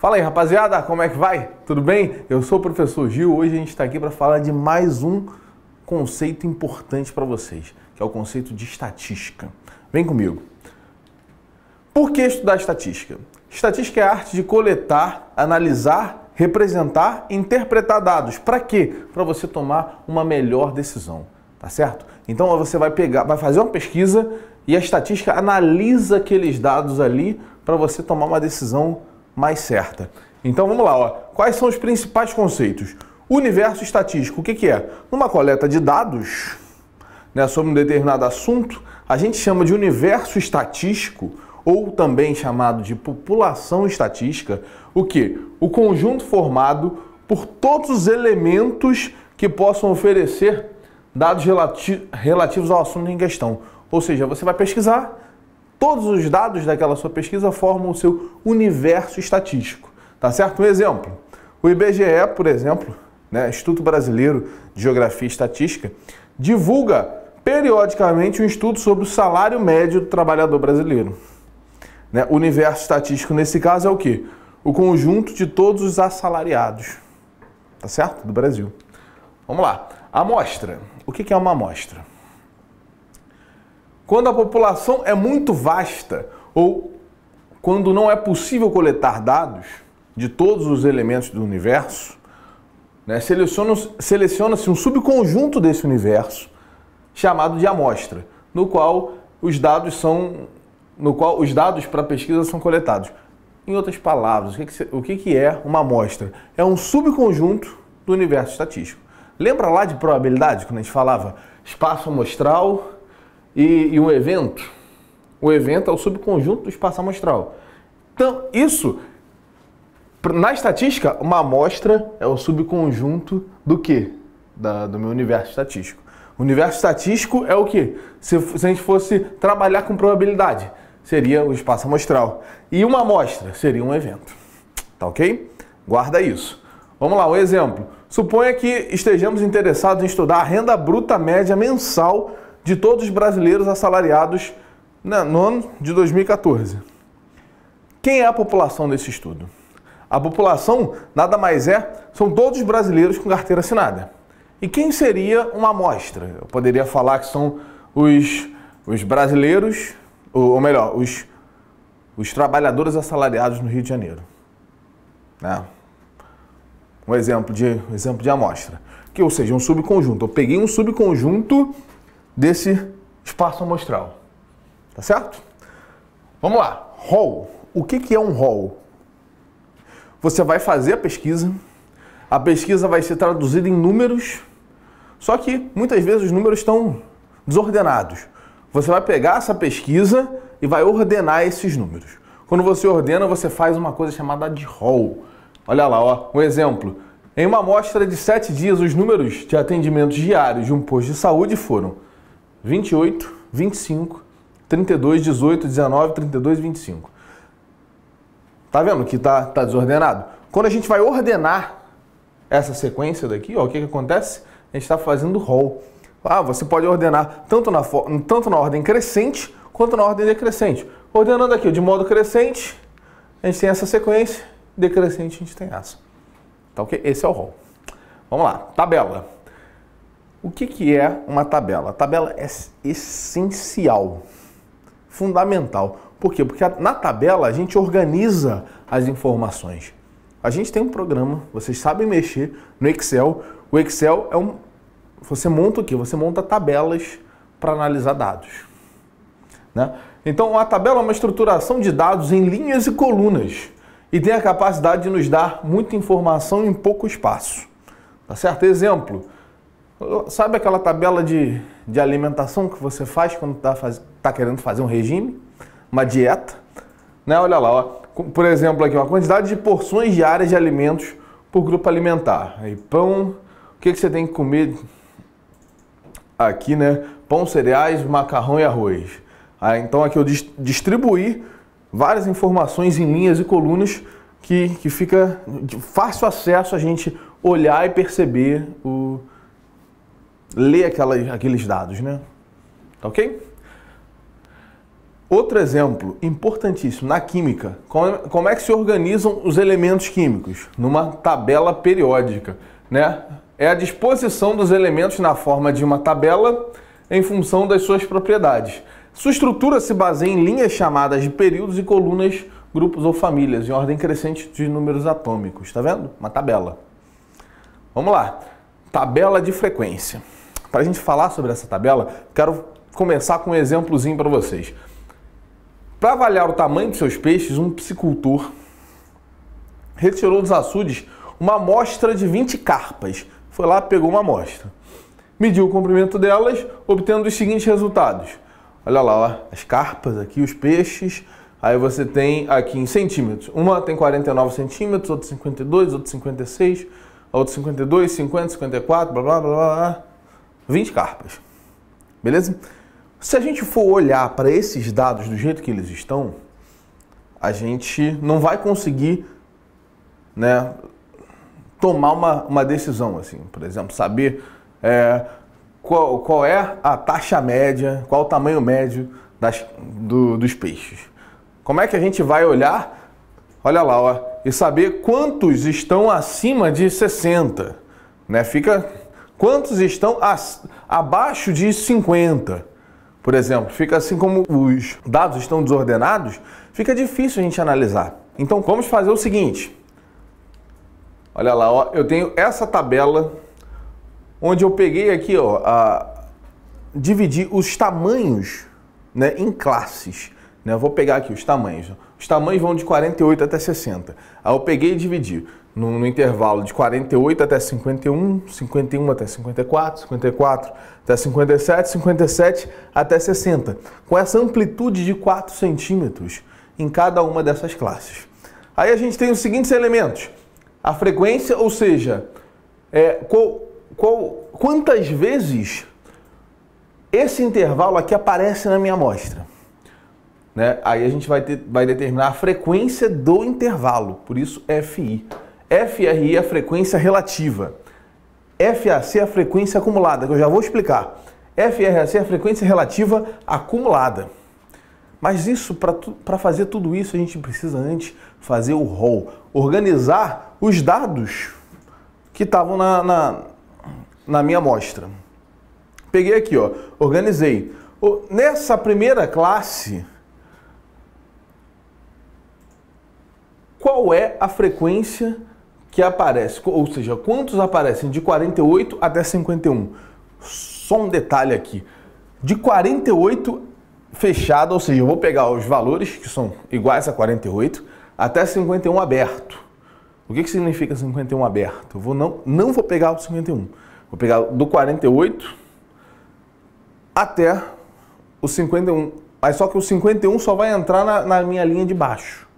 Fala aí, rapaziada, como é que vai? Tudo bem? Eu sou o professor Gil. Hoje a gente está aqui para falar de mais um conceito importante para vocês, que é o conceito de estatística. Vem comigo. Por que estudar estatística? Estatística é a arte de coletar, analisar, representar, interpretar dados. Para quê? Para você tomar uma melhor decisão, tá certo? Então você vai pegar, vai fazer uma pesquisa e a estatística analisa aqueles dados ali para você tomar uma decisão mais certa. Então vamos lá, ó. quais são os principais conceitos? Universo estatístico, o que, que é? Numa coleta de dados né, sobre um determinado assunto, a gente chama de universo estatístico, ou também chamado de população estatística, o que? O conjunto formado por todos os elementos que possam oferecer dados relati relativos ao assunto em questão. Ou seja, você vai pesquisar, Todos os dados daquela sua pesquisa formam o seu universo estatístico, tá certo? Um exemplo, o IBGE, por exemplo, né, Instituto Brasileiro de Geografia e Estatística, divulga periodicamente um estudo sobre o salário médio do trabalhador brasileiro. Né? O universo estatístico nesse caso é o que? O conjunto de todos os assalariados, tá certo? Do Brasil. Vamos lá. Amostra. O que é uma amostra? Quando a população é muito vasta ou quando não é possível coletar dados de todos os elementos do universo, né, seleciona-se seleciona um subconjunto desse universo chamado de amostra, no qual os dados são, no qual os dados para pesquisa são coletados. Em outras palavras, o que, que é uma amostra? É um subconjunto do universo estatístico. Lembra lá de probabilidade, quando a gente falava espaço amostral, e, e um evento. O evento é o subconjunto do espaço amostral. Então, isso, na estatística, uma amostra é o subconjunto do quê? Da, do meu universo estatístico. O universo estatístico é o quê? Se, se a gente fosse trabalhar com probabilidade, seria o espaço amostral. E uma amostra seria um evento. Tá ok? Guarda isso. Vamos lá, um exemplo. Suponha que estejamos interessados em estudar a renda bruta média mensal de todos os brasileiros assalariados no ano de 2014. Quem é a população desse estudo? A população nada mais é, são todos os brasileiros com carteira assinada. E quem seria uma amostra? Eu poderia falar que são os, os brasileiros, ou, ou melhor, os, os trabalhadores assalariados no Rio de Janeiro. Né? Um exemplo de, um exemplo de amostra. Que, ou seja, um subconjunto. Eu peguei um subconjunto desse espaço amostral. Tá certo? Vamos lá. Rol. O que, que é um rol? Você vai fazer a pesquisa, a pesquisa vai ser traduzida em números, só que muitas vezes os números estão desordenados. Você vai pegar essa pesquisa e vai ordenar esses números. Quando você ordena, você faz uma coisa chamada de roll. Olha lá, ó, um exemplo. Em uma amostra de sete dias, os números de atendimentos diários de um posto de saúde foram 28, 25, 32, 18, 19, 32, 25. Tá vendo que tá, tá desordenado? Quando a gente vai ordenar essa sequência daqui, ó, o que, que acontece? A gente está fazendo roll. Ah, você pode ordenar tanto na, tanto na ordem crescente quanto na ordem decrescente. Ordenando aqui de modo crescente, a gente tem essa sequência, decrescente a gente tem essa. Tá ok? Esse é o rol. Vamos lá, tabela. O que, que é uma tabela? A tabela é essencial, fundamental. Por quê? Porque na tabela a gente organiza as informações. A gente tem um programa, vocês sabem mexer no Excel. O Excel é um. Você monta o quê? Você monta tabelas para analisar dados. Né? Então, a tabela é uma estruturação de dados em linhas e colunas e tem a capacidade de nos dar muita informação em pouco espaço. Tá certo? Exemplo. Sabe aquela tabela de, de alimentação que você faz quando está faz, tá querendo fazer um regime? Uma dieta? Né? Olha lá, ó. por exemplo, aqui, uma quantidade de porções diárias de alimentos por grupo alimentar. Aí, pão, o que, que você tem que comer aqui, né? Pão, cereais, macarrão e arroz. Aí, então aqui eu distribuí várias informações em linhas e colunas que, que fica de fácil acesso a gente olhar e perceber o, ler aqueles dados, né? Tá ok? Outro exemplo importantíssimo na química, é, como é que se organizam os elementos químicos? Numa tabela periódica, né? É a disposição dos elementos na forma de uma tabela em função das suas propriedades. Sua estrutura se baseia em linhas chamadas de períodos e colunas, grupos ou famílias, em ordem crescente de números atômicos. Está vendo? Uma tabela. Vamos lá. Tabela de frequência. Para a gente falar sobre essa tabela, quero começar com um exemplozinho para vocês. Para avaliar o tamanho dos seus peixes, um piscicultor retirou dos açudes uma amostra de 20 carpas. Foi lá, pegou uma amostra. Mediu o comprimento delas, obtendo os seguintes resultados. Olha lá, ó, as carpas aqui, os peixes. Aí você tem aqui em centímetros. Uma tem 49 centímetros, outra 52, outra 56, outra 52, 50, 54, blá blá blá. blá. 20 carpas. Beleza? Se a gente for olhar para esses dados do jeito que eles estão, a gente não vai conseguir né, tomar uma, uma decisão, assim, por exemplo, saber é, qual, qual é a taxa média, qual o tamanho médio das, do, dos peixes. Como é que a gente vai olhar? Olha lá, ó, e saber quantos estão acima de 60. Né? Fica Quantos estão abaixo de 50? Por exemplo, fica assim como os dados estão desordenados, fica difícil a gente analisar. Então vamos fazer o seguinte. Olha lá, ó, eu tenho essa tabela onde eu peguei aqui, ó, a, dividi os tamanhos né, em classes. Né? Eu vou pegar aqui os tamanhos. Os tamanhos vão de 48 até 60. Aí eu peguei e dividi no, no, intervalo de 48 até 51, 51 até 54, 54 até 57, 57 até 60, com essa amplitude de 4 centímetros em cada uma dessas classes. Aí a gente tem os seguintes elementos: a frequência, ou seja, é, qual, qual, quantas vezes esse intervalo aqui aparece na minha amostra. Né? Aí a gente vai, ter, vai determinar a frequência do intervalo, por isso FI. FRI é a frequência relativa. FAC é a frequência acumulada, que eu já vou explicar. FRAC é a frequência relativa acumulada. Mas isso, para tu, fazer tudo isso, a gente precisa antes fazer o rol, organizar os dados que estavam na, na, na, minha amostra. Peguei aqui, ó, organizei. Nessa primeira classe, qual é a frequência que aparece, ou seja, quantos aparecem de 48 até 51? Só um detalhe aqui. De 48 fechado, ou seja, eu vou pegar os valores que são iguais a 48 até 51 aberto. O que, que significa 51 aberto? Eu vou não, não vou pegar o 51. Vou pegar do 48 até o 51. Mas só que o 51 só vai entrar na, na minha linha de baixo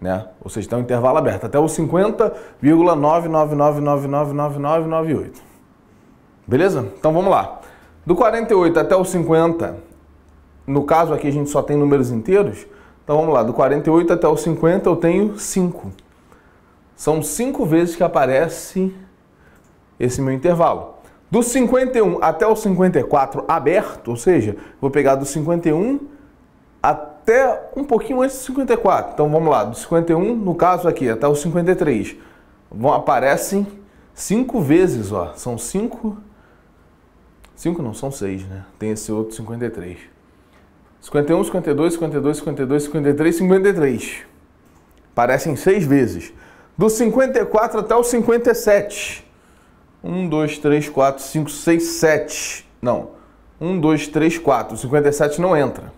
né? Ou seja, tem um intervalo aberto até o 50,999999998. Beleza? Então vamos lá. Do 48 até o 50, no caso aqui a gente só tem números inteiros, então vamos lá, do 48 até o 50 eu tenho 5. São 5 vezes que aparece esse meu intervalo. Do 51 até o 54 aberto, ou seja, vou pegar do 51 até até um pouquinho antes de 54. Então vamos lá, do 51, no caso aqui, até o 53. Vão, aparecem cinco vezes, ó. São cinco. Cinco não, são seis, né? Tem esse outro 53. 51, 52, 52, 52, 53, 53. Aparecem seis vezes. Do 54 até o 57. 1, 2, 3, 4, 5, 6, 7. Não. 1, 2, 3, 4. 57 não entra.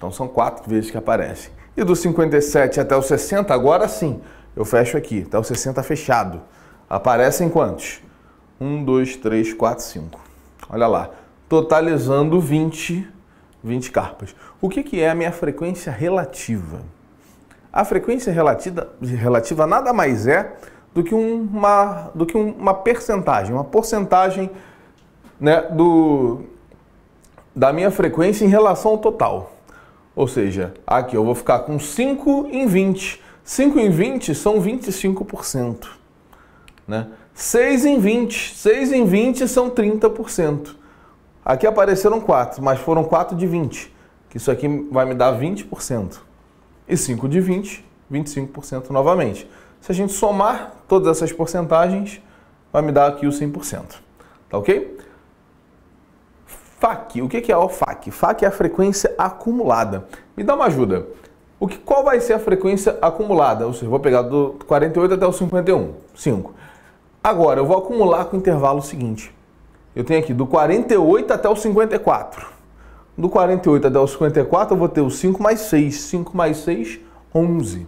Então são quatro vezes que aparecem. E do 57 até o 60, agora sim, eu fecho aqui, tá o 60 fechado. Aparecem quantos? 1, 2, 3, 4, 5. Olha lá, totalizando 20, 20 carpas. O que, que é a minha frequência relativa? A frequência relativa, relativa nada mais é do que uma, do que uma percentagem, uma porcentagem né, do, da minha frequência em relação ao total. Ou seja, aqui eu vou ficar com 5 em 20. 5 em 20 são 25%. Né? 6 em 20. 6 em 20 são 30%. Aqui apareceram 4, mas foram 4 de 20. isso aqui vai me dar 20%. E 5 de 20, 25% novamente. Se a gente somar todas essas porcentagens, vai me dar aqui o 100%. Tá ok? FAQ. O que é o FAQ? FAC. FAC é a frequência acumulada. Me dá uma ajuda. O que, qual vai ser a frequência acumulada? Ou seja, vou pegar do 48 até o 51, 5. Agora, eu vou acumular com o intervalo seguinte. Eu tenho aqui do 48 até o 54. Do 48 até o 54, eu vou ter o 5 mais 6. 5 mais 6, 11.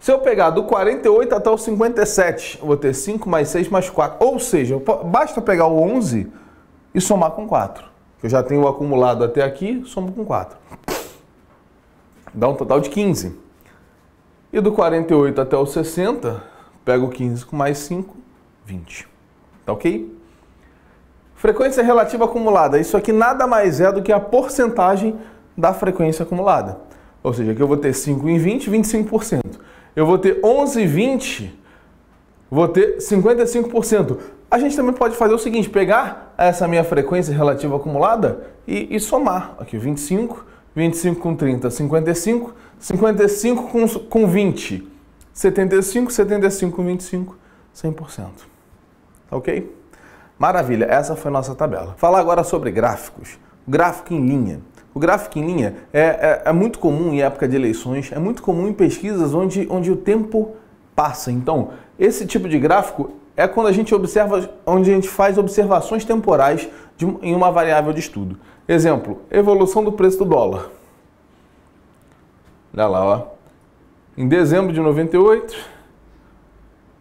Se eu pegar do 48 até o 57, eu vou ter 5 mais 6 mais 4. Ou seja, basta pegar o 11 e somar com 4. Eu já tenho acumulado até aqui, somo com 4. Dá um total de 15. E do 48 até o 60, pego 15 com mais 5, 20. Tá ok? Frequência relativa acumulada. Isso aqui nada mais é do que a porcentagem da frequência acumulada. Ou seja, que eu vou ter 5 em 20, 25%. Eu vou ter 11 em 20, vou ter 55%. A gente também pode fazer o seguinte, pegar essa minha frequência relativa acumulada e, e somar. Aqui 25, 25 com 30, 55, 55 com, com 20, 75, 75 com 25, 100%. Tá ok? Maravilha, essa foi nossa tabela. Falar agora sobre gráficos. Gráfico em linha. O gráfico em linha é, é, é muito comum em época de eleições, é muito comum em pesquisas onde, onde o tempo passa. Então, esse tipo de gráfico é quando a gente observa, onde a gente faz observações temporais de, em uma variável de estudo. Exemplo, evolução do preço do dólar. Olha lá, ó. Em dezembro de 98,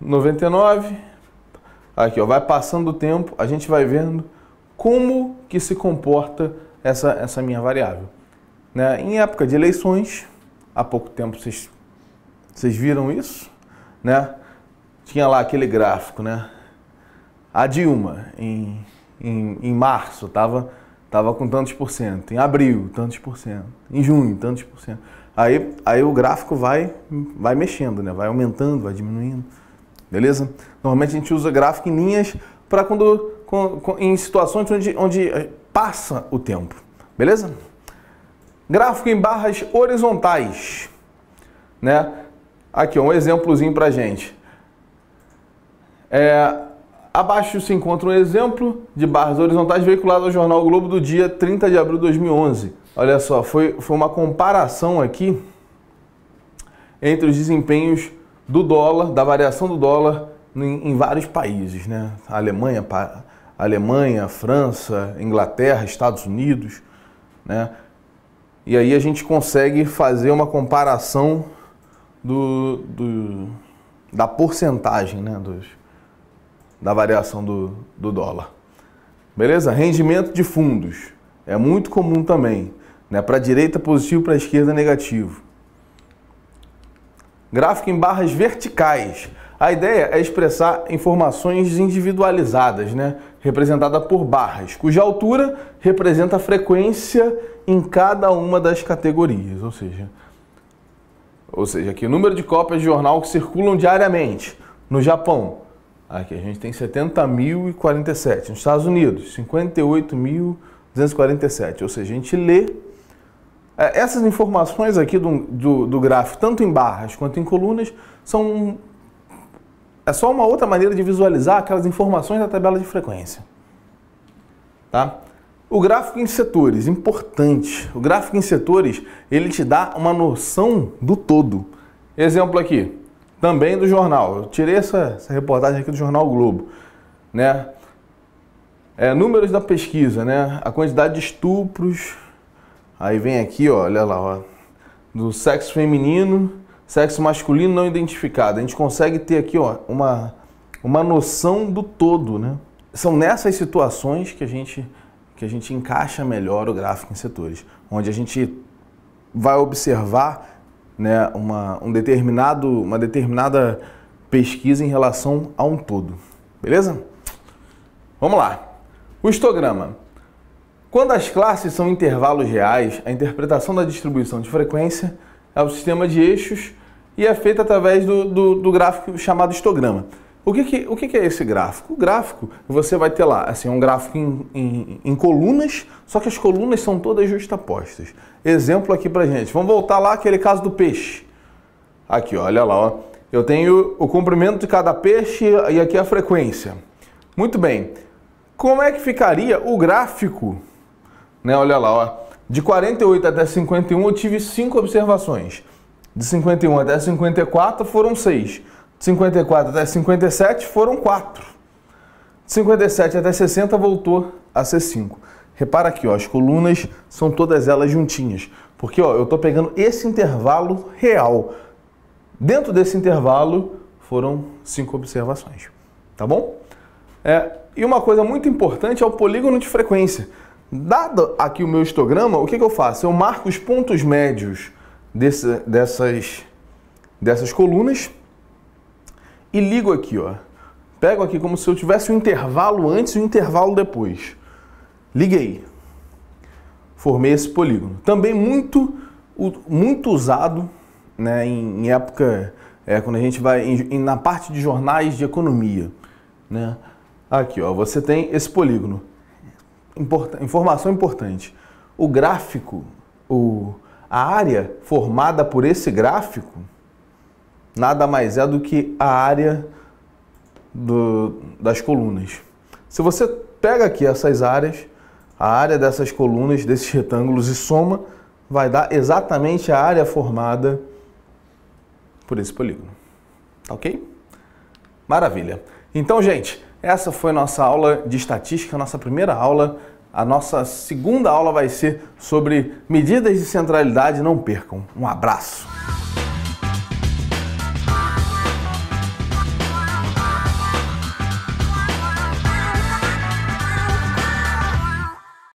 99, aqui ó, vai passando o tempo, a gente vai vendo como que se comporta essa, essa minha variável. Né? Em época de eleições, há pouco tempo vocês, vocês viram isso, né? Tinha lá aquele gráfico, né? A Dilma, em, em, em março, estava tava com tantos por cento. Em abril, tantos por cento. Em junho, tantos por cento. Aí, aí o gráfico vai, vai mexendo, né? Vai aumentando, vai diminuindo. Beleza? Normalmente a gente usa gráfico em linhas para quando com, em situações onde, onde eh, passa o tempo. Beleza? Gráfico em barras horizontais, né? Aqui, um exemplozinho para gente. É, abaixo se encontra um exemplo de barras horizontais veiculado ao jornal Globo do dia 30 de abril de 2011. Olha só, foi, foi uma comparação aqui entre os desempenhos do dólar, da variação do dólar em, em vários países, né? Alemanha, pa, Alemanha, França, Inglaterra, Estados Unidos, né? E aí a gente consegue fazer uma comparação do, do da porcentagem né, dos, da variação do, do dólar. Beleza? Rendimento de fundos. É muito comum também. Né? Para a direita positivo, para a esquerda negativo. Gráfico em barras verticais. A ideia é expressar informações individualizadas, né? representada por barras, cuja altura representa a frequência em cada uma das categorias, ou seja, ou seja, aqui o número de cópias de jornal que circulam diariamente no Japão, aqui a gente tem 70.047, nos Estados Unidos, 58.247. Ou seja, a gente lê é, essas informações aqui do, do, do gráfico, tanto em barras quanto em colunas, são é só uma outra maneira de visualizar aquelas informações da tabela de frequência. Tá? O gráfico em setores, importante. O gráfico em setores, ele te dá uma noção do todo. Exemplo aqui, também do jornal. Eu tirei essa, essa reportagem aqui do jornal Globo, né? É, números da pesquisa, né? A quantidade de estupros. Aí vem aqui, ó, olha lá, ó. Do sexo feminino, sexo masculino não identificado. A gente consegue ter aqui, ó, uma uma noção do todo, né? São nessas situações que a gente que a gente encaixa melhor o gráfico em setores, onde a gente vai observar né, uma, um determinado, uma determinada pesquisa em relação a um todo. Beleza? Vamos lá. O histograma. Quando as classes são intervalos reais, a interpretação da distribuição de frequência é o sistema de eixos e é feita através do, do, do gráfico chamado histograma. O que, que o que, que, é esse gráfico? O gráfico, você vai ter lá, assim, é um gráfico em, em, em colunas, só que as colunas são todas justapostas. Exemplo aqui pra gente. Vamos voltar lá aquele caso do peixe. Aqui, olha lá, ó. Eu tenho o comprimento de cada peixe e aqui a frequência. Muito bem. Como é que ficaria o gráfico? Né, olha lá, ó. De 48 até 51 eu tive 5 observações. De 51 até 54 foram 6. 54 até 57 foram 4. De 57 até 60 voltou a ser 5. Repara aqui, ó, as colunas são todas elas juntinhas, porque ó, eu estou pegando esse intervalo real. Dentro desse intervalo foram cinco observações, tá bom? É, e uma coisa muito importante é o polígono de frequência. Dado aqui o meu histograma, o que, que eu faço? Eu marco os pontos médios desse, dessas, dessas colunas e ligo aqui, ó. Pego aqui como se eu tivesse um intervalo antes e um intervalo depois. Liguei. Formei esse polígono. Também muito, muito usado né, em, época, é, quando a gente vai em, na parte de jornais de economia. Né? Aqui, ó, você tem esse polígono. informação importante. O gráfico, o, a área formada por esse gráfico nada mais é do que a área do, das colunas. Se você pega aqui essas áreas, a área dessas colunas, desses retângulos e soma, vai dar exatamente a área formada por esse polígono. Tá ok? Maravilha. Então, gente, essa foi nossa aula de estatística, nossa primeira aula. A nossa segunda aula vai ser sobre medidas de centralidade. Não percam. Um abraço!